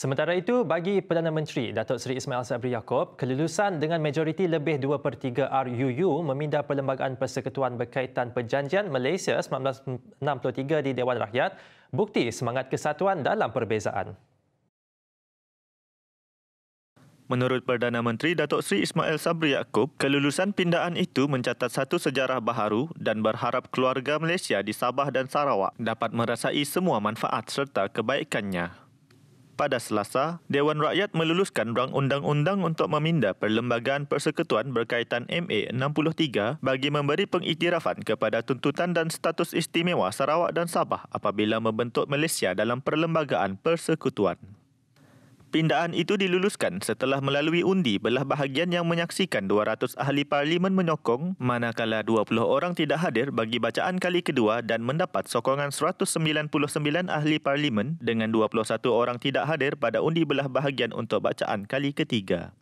Sementara itu, bagi Perdana Menteri Datuk Seri Ismail Sabri Yaakob, kelulusan dengan majoriti lebih 2/3 RUU meminda Perlembagaan Persekutuan Berkaitan Perjanjian Malaysia 1963 di Dewan Rakyat bukti semangat kesatuan dalam perbezaan. Menurut Perdana Menteri Datuk Seri Ismail Sabri Yaakob, kelulusan pindaan itu mencatat satu sejarah baharu dan berharap keluarga Malaysia di Sabah dan Sarawak dapat merasai semua manfaat serta kebaikannya pada Selasa, Dewan Rakyat meluluskan rang undang-undang untuk meminda Perlembagaan Persekutuan berkaitan MA63 bagi memberi pengiktirafan kepada tuntutan dan status istimewa Sarawak dan Sabah apabila membentuk Malaysia dalam Perlembagaan Persekutuan. Pindaan itu diluluskan setelah melalui undi belah bahagian yang menyaksikan 200 ahli parlimen menyokong manakala 20 orang tidak hadir bagi bacaan kali kedua dan mendapat sokongan 199 ahli parlimen dengan 21 orang tidak hadir pada undi belah bahagian untuk bacaan kali ketiga.